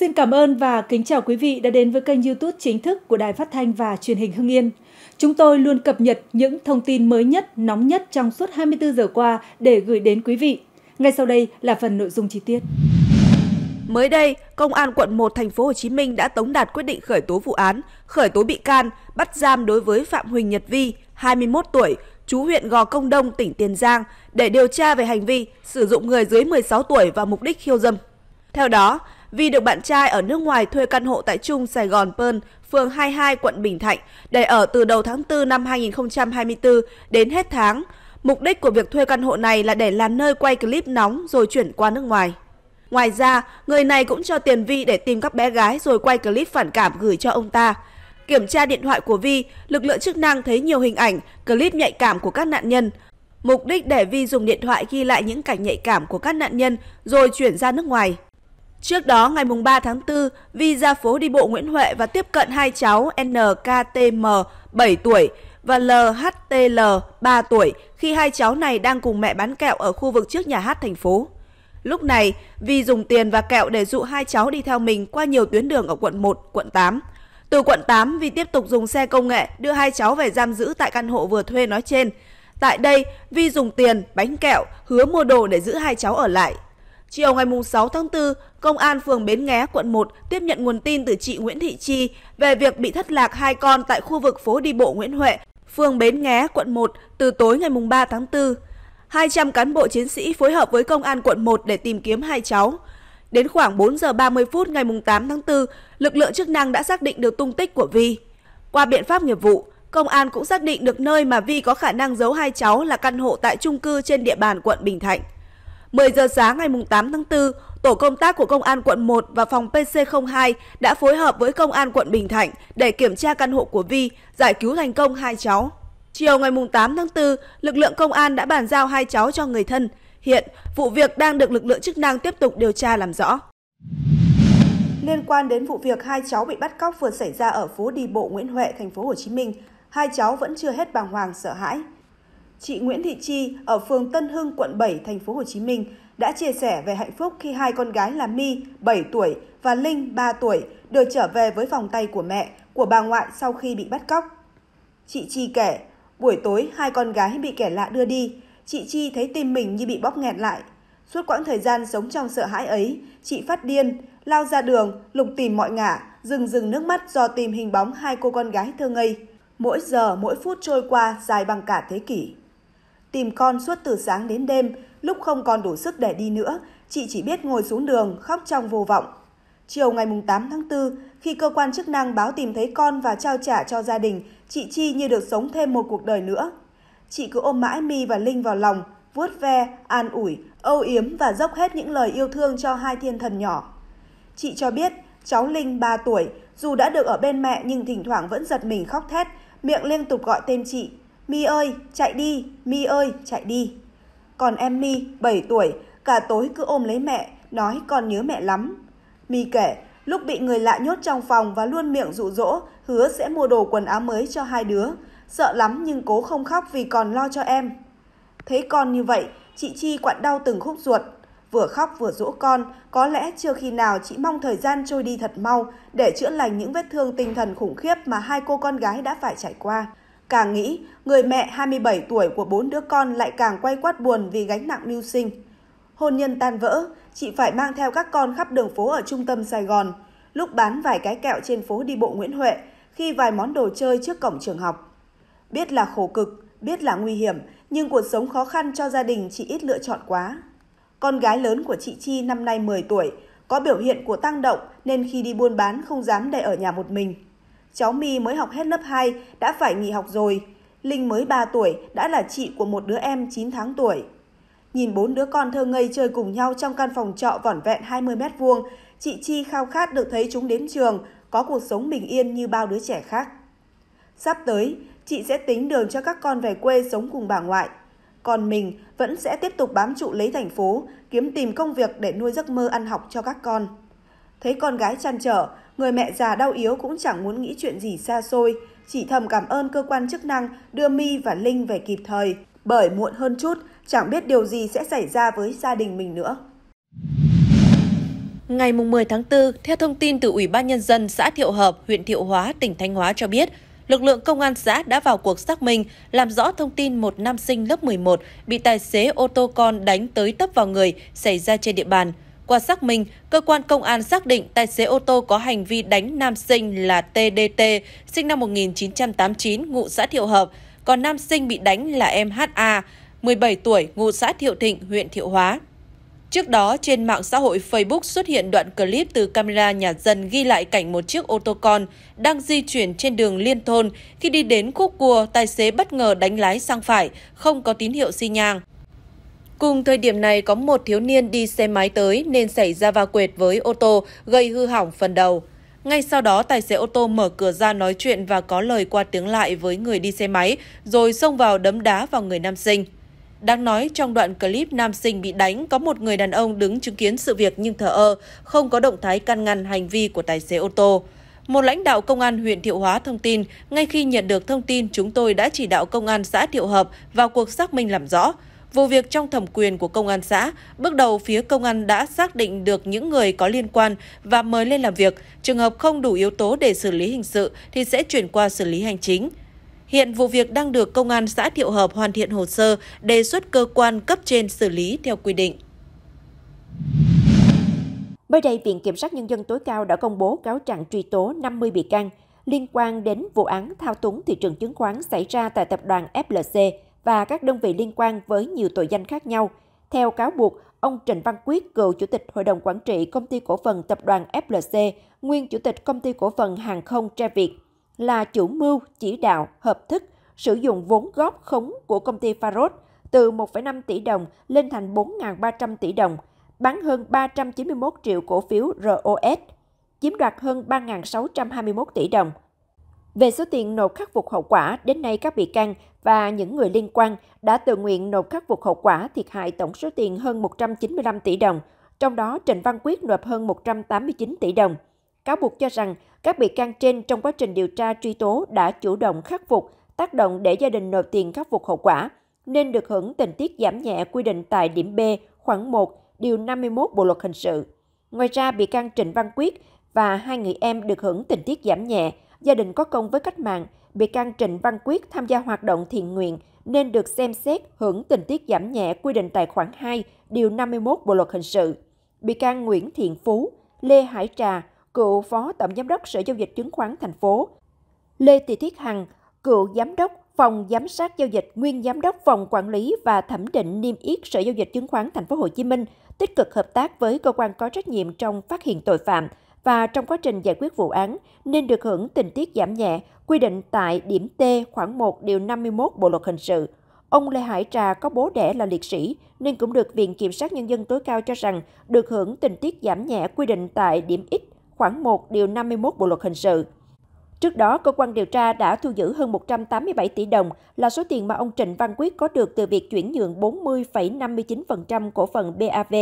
Xin cảm ơn và kính chào quý vị đã đến với kênh YouTube chính thức của Đài Phát thanh và Truyền hình Hưng Yên. Chúng tôi luôn cập nhật những thông tin mới nhất, nóng nhất trong suốt 24 giờ qua để gửi đến quý vị. Ngay sau đây là phần nội dung chi tiết. Mới đây, Công an quận 1 thành phố Hồ Chí Minh đã tống đạt quyết định khởi tố vụ án, khởi tố bị can, bắt giam đối với Phạm Huỳnh Nhật Vi, 21 tuổi, chú huyện Gò Công Đông, tỉnh Tiền Giang để điều tra về hành vi sử dụng người dưới 16 tuổi và mục đích khiêu dâm. Theo đó, vì được bạn trai ở nước ngoài thuê căn hộ tại Trung Sài Gòn Pơn, phường 22, quận Bình Thạnh, để ở từ đầu tháng 4 năm 2024 đến hết tháng. Mục đích của việc thuê căn hộ này là để làm nơi quay clip nóng rồi chuyển qua nước ngoài. Ngoài ra, người này cũng cho tiền Vi để tìm các bé gái rồi quay clip phản cảm gửi cho ông ta. Kiểm tra điện thoại của Vi, lực lượng chức năng thấy nhiều hình ảnh, clip nhạy cảm của các nạn nhân. Mục đích để Vi dùng điện thoại ghi lại những cảnh nhạy cảm của các nạn nhân rồi chuyển ra nước ngoài. Trước đó, ngày 3 tháng 4, Vi ra phố đi bộ Nguyễn Huệ và tiếp cận hai cháu NKTM 7 tuổi và LHTL 3 tuổi khi hai cháu này đang cùng mẹ bán kẹo ở khu vực trước nhà hát thành phố. Lúc này, Vi dùng tiền và kẹo để dụ hai cháu đi theo mình qua nhiều tuyến đường ở quận 1, quận 8. Từ quận 8, Vi tiếp tục dùng xe công nghệ đưa hai cháu về giam giữ tại căn hộ vừa thuê nói trên. Tại đây, Vi dùng tiền, bánh kẹo, hứa mua đồ để giữ hai cháu ở lại. Chiều ngày 6 tháng 4, Công an phường Bến Nghé, quận 1 tiếp nhận nguồn tin từ chị Nguyễn Thị Chi về việc bị thất lạc hai con tại khu vực phố đi bộ Nguyễn Huệ, phường Bến Nghé, quận 1 từ tối ngày 3 tháng 4. 200 cán bộ chiến sĩ phối hợp với công an quận 1 để tìm kiếm hai cháu. Đến khoảng 4 giờ 30 phút ngày 8 tháng 4, lực lượng chức năng đã xác định được tung tích của Vi. Qua biện pháp nghiệp vụ, công an cũng xác định được nơi mà Vi có khả năng giấu hai cháu là căn hộ tại trung cư trên địa bàn quận Bình Thạnh. 10 giờ sáng ngày 8 tháng 4, tổ công tác của Công an quận 1 và phòng PC02 đã phối hợp với Công an quận Bình Thạnh để kiểm tra căn hộ của Vi, giải cứu thành công hai cháu. Chiều ngày 8 tháng 4, lực lượng công an đã bàn giao hai cháu cho người thân. Hiện, vụ việc đang được lực lượng chức năng tiếp tục điều tra làm rõ. Liên quan đến vụ việc hai cháu bị bắt cóc vừa xảy ra ở phố đi bộ Nguyễn Huệ, thành phố Hồ Chí Minh, hai cháu vẫn chưa hết bàng hoàng sợ hãi chị Nguyễn Thị Chi ở phường Tân Hưng, quận 7, thành phố Hồ Chí Minh đã chia sẻ về hạnh phúc khi hai con gái là My, 7 tuổi và Linh, 3 tuổi, được trở về với vòng tay của mẹ, của bà ngoại sau khi bị bắt cóc. Chị Chi kể, buổi tối hai con gái bị kẻ lạ đưa đi, chị Chi thấy tim mình như bị bóp nghẹt lại. Suốt quãng thời gian sống trong sợ hãi ấy, chị phát điên, lao ra đường, lục tìm mọi ngả, dừng dừng nước mắt do tìm hình bóng hai cô con gái thơ ngây. Mỗi giờ, mỗi phút trôi qua dài bằng cả thế kỷ. Tìm con suốt từ sáng đến đêm, lúc không còn đủ sức để đi nữa, chị chỉ biết ngồi xuống đường khóc trong vô vọng. Chiều ngày 8 tháng 4, khi cơ quan chức năng báo tìm thấy con và trao trả cho gia đình, chị Chi như được sống thêm một cuộc đời nữa. Chị cứ ôm mãi My và Linh vào lòng, vuốt ve, an ủi, âu yếm và dốc hết những lời yêu thương cho hai thiên thần nhỏ. Chị cho biết, cháu Linh 3 tuổi, dù đã được ở bên mẹ nhưng thỉnh thoảng vẫn giật mình khóc thét, miệng liên tục gọi tên chị Mi ơi, chạy đi, Mi ơi, chạy đi. Còn em Mi, 7 tuổi, cả tối cứ ôm lấy mẹ, nói con nhớ mẹ lắm. Mi kể, lúc bị người lạ nhốt trong phòng và luôn miệng dụ dỗ, hứa sẽ mua đồ quần áo mới cho hai đứa. Sợ lắm nhưng cố không khóc vì còn lo cho em. Thấy con như vậy, chị Chi quặn đau từng khúc ruột. Vừa khóc vừa dỗ con, có lẽ chưa khi nào chị mong thời gian trôi đi thật mau để chữa lành những vết thương tinh thần khủng khiếp mà hai cô con gái đã phải trải qua. Càng nghĩ, người mẹ 27 tuổi của bốn đứa con lại càng quay quát buồn vì gánh nặng mưu sinh. Hôn nhân tan vỡ, chị phải mang theo các con khắp đường phố ở trung tâm Sài Gòn, lúc bán vài cái kẹo trên phố đi bộ Nguyễn Huệ, khi vài món đồ chơi trước cổng trường học. Biết là khổ cực, biết là nguy hiểm, nhưng cuộc sống khó khăn cho gia đình chị ít lựa chọn quá. Con gái lớn của chị Chi năm nay 10 tuổi, có biểu hiện của tăng động nên khi đi buôn bán không dám để ở nhà một mình. Cháu My mới học hết lớp 2 đã phải nghỉ học rồi. Linh mới 3 tuổi đã là chị của một đứa em 9 tháng tuổi. Nhìn bốn đứa con thơ ngây chơi cùng nhau trong căn phòng trọ vỏn vẹn 20 mét vuông, chị Chi khao khát được thấy chúng đến trường, có cuộc sống bình yên như bao đứa trẻ khác. Sắp tới, chị sẽ tính đường cho các con về quê sống cùng bà ngoại. Còn mình vẫn sẽ tiếp tục bám trụ lấy thành phố, kiếm tìm công việc để nuôi giấc mơ ăn học cho các con. Thấy con gái chăn trở, người mẹ già đau yếu cũng chẳng muốn nghĩ chuyện gì xa xôi, chỉ thầm cảm ơn cơ quan chức năng đưa My và Linh về kịp thời, bởi muộn hơn chút, chẳng biết điều gì sẽ xảy ra với gia đình mình nữa. Ngày 10 tháng 4, theo thông tin từ Ủy ban Nhân dân xã Thiệu Hợp, huyện Thiệu Hóa, tỉnh Thanh Hóa cho biết, lực lượng công an xã đã vào cuộc xác minh, làm rõ thông tin một nam sinh lớp 11 bị tài xế ô tô con đánh tới tấp vào người xảy ra trên địa bàn. Qua xác minh, cơ quan công an xác định tài xế ô tô có hành vi đánh nam sinh là TDT, sinh năm 1989, ngụ xã Thiệu Hợp, còn nam sinh bị đánh là em HA, 17 tuổi, ngụ xã Thiệu Thịnh, huyện Thiệu Hóa. Trước đó, trên mạng xã hội Facebook xuất hiện đoạn clip từ camera nhà dân ghi lại cảnh một chiếc ô tô con đang di chuyển trên đường liên thôn. Khi đi đến khúc cua, tài xế bất ngờ đánh lái sang phải, không có tín hiệu xi nhang. Cùng thời điểm này có một thiếu niên đi xe máy tới nên xảy ra va quệt với ô tô gây hư hỏng phần đầu. Ngay sau đó tài xế ô tô mở cửa ra nói chuyện và có lời qua tiếng lại với người đi xe máy rồi xông vào đấm đá vào người nam sinh. Đáng nói trong đoạn clip nam sinh bị đánh có một người đàn ông đứng chứng kiến sự việc nhưng thờ ơ, không có động thái can ngăn hành vi của tài xế ô tô. Một lãnh đạo công an huyện Thiệu Hóa thông tin, ngay khi nhận được thông tin chúng tôi đã chỉ đạo công an xã Thiệu Hợp vào cuộc xác minh làm rõ. Vụ việc trong thẩm quyền của công an xã, bước đầu phía công an đã xác định được những người có liên quan và mời lên làm việc. Trường hợp không đủ yếu tố để xử lý hình sự thì sẽ chuyển qua xử lý hành chính. Hiện vụ việc đang được công an xã Thiệu Hợp hoàn thiện hồ sơ, đề xuất cơ quan cấp trên xử lý theo quy định. Mới đây, Viện Kiểm sát Nhân dân tối cao đã công bố cáo trạng truy tố 50 bị can liên quan đến vụ án thao túng thị trường chứng khoán xảy ra tại tập đoàn FLC – và các đơn vị liên quan với nhiều tội danh khác nhau. Theo cáo buộc, ông Trịnh Văn Quyết, cựu chủ tịch hội đồng quản trị công ty cổ phần tập đoàn FLC, nguyên chủ tịch công ty cổ phần hàng không Tre Việt, là chủ mưu, chỉ đạo, hợp thức, sử dụng vốn góp khống của công ty Faros từ 1,5 tỷ đồng lên thành 4.300 tỷ đồng, bán hơn 391 triệu cổ phiếu ROS, chiếm đoạt hơn 3.621 tỷ đồng. Về số tiền nộp khắc phục hậu quả, đến nay các bị can và những người liên quan đã tự nguyện nộp khắc phục hậu quả thiệt hại tổng số tiền hơn 195 tỷ đồng, trong đó Trịnh Văn Quyết nộp hơn 189 tỷ đồng. Cáo buộc cho rằng các bị can trên trong quá trình điều tra truy tố đã chủ động khắc phục, tác động để gia đình nộp tiền khắc phục hậu quả, nên được hưởng tình tiết giảm nhẹ quy định tại điểm B khoảng 1, điều 51 Bộ luật hình sự. Ngoài ra, bị can Trịnh Văn Quyết và hai người em được hưởng tình tiết giảm nhẹ gia đình có công với cách mạng, bị can Trịnh Văn Quyết tham gia hoạt động thiện nguyện nên được xem xét hưởng tình tiết giảm nhẹ quy định tại khoản 2, điều 51 Bộ luật hình sự. Bị can Nguyễn Thiện Phú, Lê Hải Trà, cựu phó tổng giám đốc Sở giao dịch chứng khoán thành phố, Lê Thị Thiết Hằng, cựu giám đốc phòng giám sát giao dịch, nguyên giám đốc phòng quản lý và thẩm định niêm yết Sở giao dịch chứng khoán thành phố Hồ Chí Minh tích cực hợp tác với cơ quan có trách nhiệm trong phát hiện tội phạm, và trong quá trình giải quyết vụ án nên được hưởng tình tiết giảm nhẹ quy định tại điểm T khoảng 1 điều 51 Bộ luật hình sự. Ông Lê Hải Trà có bố đẻ là liệt sĩ nên cũng được Viện Kiểm sát Nhân dân tối cao cho rằng được hưởng tình tiết giảm nhẹ quy định tại điểm X khoảng 1 điều 51 Bộ luật hình sự. Trước đó, cơ quan điều tra đã thu giữ hơn 187 tỷ đồng là số tiền mà ông Trịnh Văn Quyết có được từ việc chuyển nhượng 40,59% cổ phần BAV,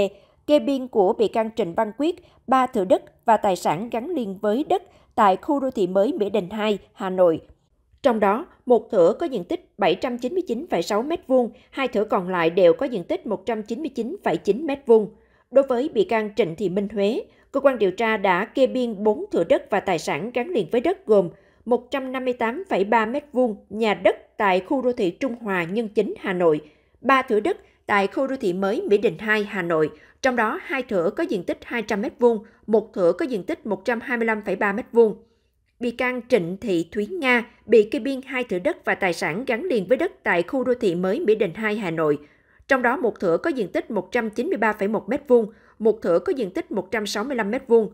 kê biên của bị can Trịnh Văn Quyết, ba thửa đất và tài sản gắn liền với đất tại khu đô thị mới Mỹ Đình 2, Hà Nội. Trong đó, một thửa có diện tích 799,6 m2, hai thửa còn lại đều có diện tích 199,9 m2. Đối với bị can Trịnh Thị Minh Huế, cơ quan điều tra đã kê biên 4 thửa đất và tài sản gắn liền với đất gồm 158,3 m2 nhà đất tại khu đô thị Trung Hòa Nhân Chính Hà Nội, 3 thửa đất tại khu đô thị mới Mỹ Đình 2, Hà Nội, trong đó hai thửa có diện tích 200 m2, một thửa có diện tích 125,3 m2. Bị can Trịnh Thị Thúy Nga bị kê biên hai thửa đất và tài sản gắn liền với đất tại khu đô thị mới Mỹ Đình 2, Hà Nội, trong đó một thửa có diện tích 193,1 m2, một thửa có diện tích 165 m2.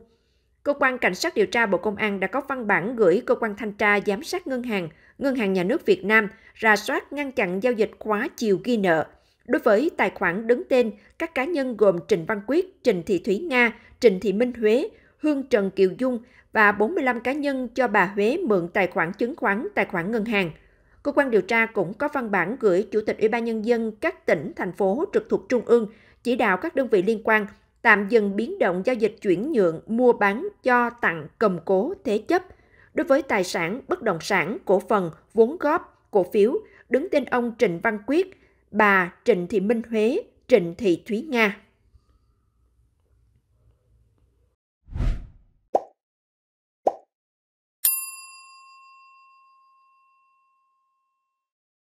Cơ quan Cảnh sát điều tra Bộ Công an đã có văn bản gửi Cơ quan Thanh tra Giám sát Ngân hàng, Ngân hàng Nhà nước Việt Nam ra soát ngăn chặn giao dịch khóa chiều ghi nợ – Đối với tài khoản đứng tên, các cá nhân gồm Trịnh Văn Quyết, Trịnh Thị Thúy Nga, Trịnh Thị Minh Huế, Hương Trần Kiều Dung và 45 cá nhân cho bà Huế mượn tài khoản chứng khoán, tài khoản ngân hàng. Cơ quan điều tra cũng có văn bản gửi Chủ tịch Ủy ban Nhân dân các tỉnh, thành phố trực thuộc Trung ương chỉ đạo các đơn vị liên quan tạm dừng biến động giao dịch chuyển nhượng, mua bán, cho tặng, cầm cố, thế chấp. Đối với tài sản, bất động sản, cổ phần, vốn góp, cổ phiếu, đứng tên ông Trịnh Văn Quyết, bà Trịnh Thị Minh Huế, Trịnh Thị Thúy Nga.